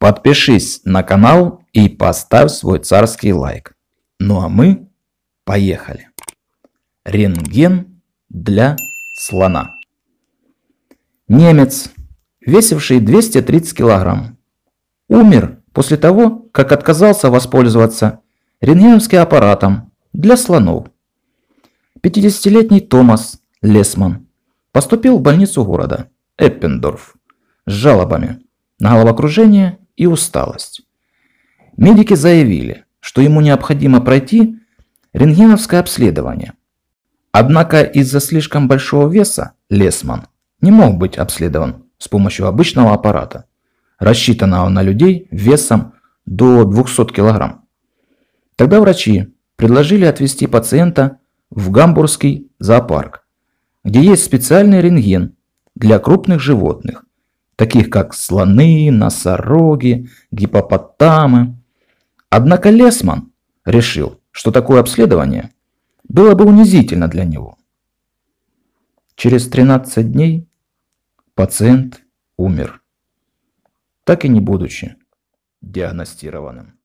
Подпишись на канал и поставь свой царский лайк. Ну а мы поехали. Рентген для слона. Немец, весивший 230 килограмм, умер после того, как отказался воспользоваться рентгеновским аппаратом для слонов. 50-летний Томас Лесман поступил в больницу города Эппендорф с жалобами на головокружение и усталость. Медики заявили, что ему необходимо пройти рентгеновское обследование. Однако из-за слишком большого веса Лесман не мог быть обследован с помощью обычного аппарата, рассчитанного на людей весом до 200 кг. Тогда врачи предложили отвезти пациента в Гамбургский зоопарк, где есть специальный рентген для крупных животных, таких как слоны, носороги, гипопотамы. Однако Лесман решил, что такое обследование было бы унизительно для него. Через 13 дней пациент умер, так и не будучи диагностированным.